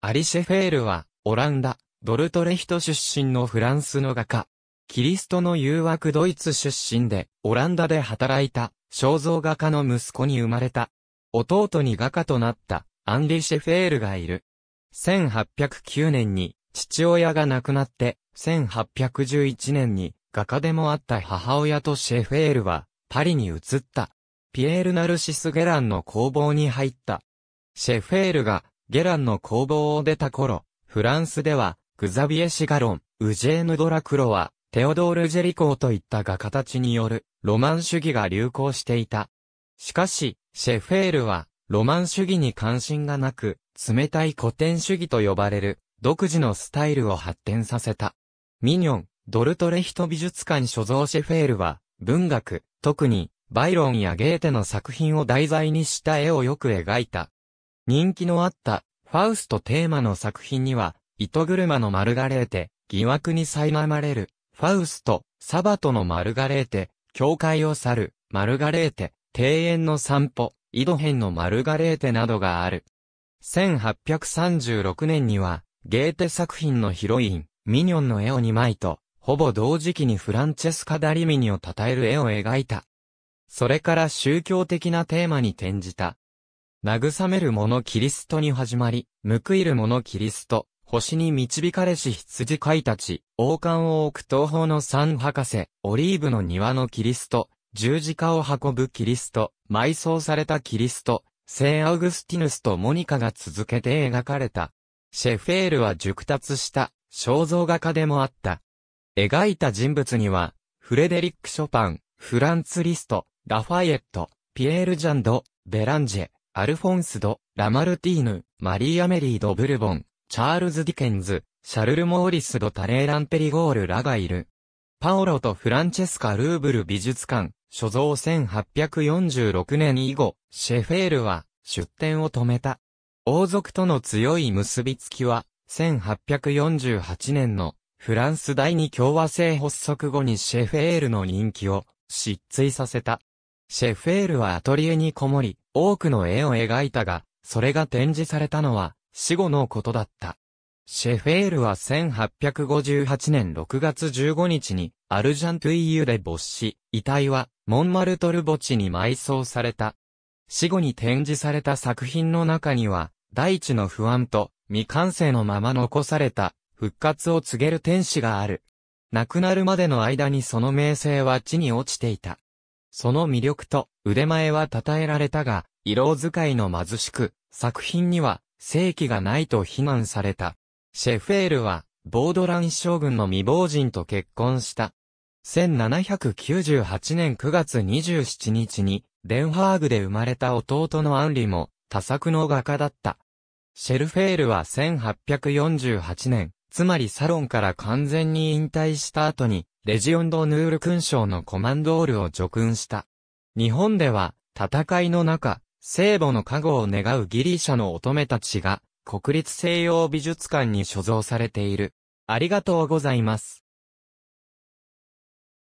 アリシェフェールは、オランダ、ドルトレヒト出身のフランスの画家。キリストの誘惑ドイツ出身で、オランダで働いた、肖像画家の息子に生まれた。弟に画家となった、アンリ・シェフェールがいる。1809年に、父親が亡くなって、1811年に、画家でもあった母親とシェフェールは、パリに移った。ピエール・ナルシス・ゲランの工房に入った。シェフェールが、ゲランの工房を出た頃、フランスでは、グザビエ・シガロン、ウジェーヌ・ドラクロは、テオドール・ジェリコーといった画家たちによる、ロマン主義が流行していた。しかし、シェフェールは、ロマン主義に関心がなく、冷たい古典主義と呼ばれる、独自のスタイルを発展させた。ミニョン、ドルトレヒト美術館所蔵シェフェールは、文学、特に、バイロンやゲーテの作品を題材にした絵をよく描いた。人気のあった、ファウストテーマの作品には、糸車のマルガレーテ、疑惑に苛まれる、ファウスト、サバトのマルガレーテ、教会を去る、マルガレーテ、庭園の散歩、井戸編のマルガレーテなどがある。1836年には、ゲーテ作品のヒロイン、ミニョンの絵を2枚と、ほぼ同時期にフランチェスカ・ダリミニを称える絵を描いた。それから宗教的なテーマに転じた、慰める者キリストに始まり、報いる者キリスト、星に導かれし羊飼いたち、王冠を置く東方の三博士、オリーブの庭のキリスト、十字架を運ぶキリスト、埋葬されたキリスト、聖アウグスティヌスとモニカが続けて描かれた。シェフェールは熟達した肖像画家でもあった。描いた人物には、フレデリック・ショパン、フランツ・リスト、ラファイエット、ピエール・ジャンド、ベランジェ、アルフォンスド、ラマルティーヌ、マリー・アメリー・ド・ブルボン、チャールズ・ディケンズ、シャルル・モーリス・ド・タレーラン・ペリゴールらがいる。パオロとフランチェスカ・ルーブル美術館、所蔵1846年以後、シェフェールは出展を止めた。王族との強い結びつきは、1848年のフランス第二共和制発足後にシェフェールの人気を失墜させた。シェフェールはアトリエにこもり、多くの絵を描いたが、それが展示されたのは、死後のことだった。シェフェールは1858年6月15日に、アルジャントゥイユで没死、遺体は、モンマルトル墓地に埋葬された。死後に展示された作品の中には、大地の不安と、未完成のまま残された、復活を告げる天使がある。亡くなるまでの間にその名声は地に落ちていた。その魅力と腕前は称えられたが、色使いの貧しく、作品には正規がないと非難された。シェフェールは、ボードラン将軍の未亡人と結婚した。1798年9月27日に、デンハーグで生まれた弟のアンリも、多作の画家だった。シェルフェールは1848年、つまりサロンから完全に引退した後に、レジオンド・ヌール勲章のコマンドールを叙勲した。日本では、戦いの中、聖母の加護を願うギリシャの乙女たちが、国立西洋美術館に所蔵されている。ありがとうございます。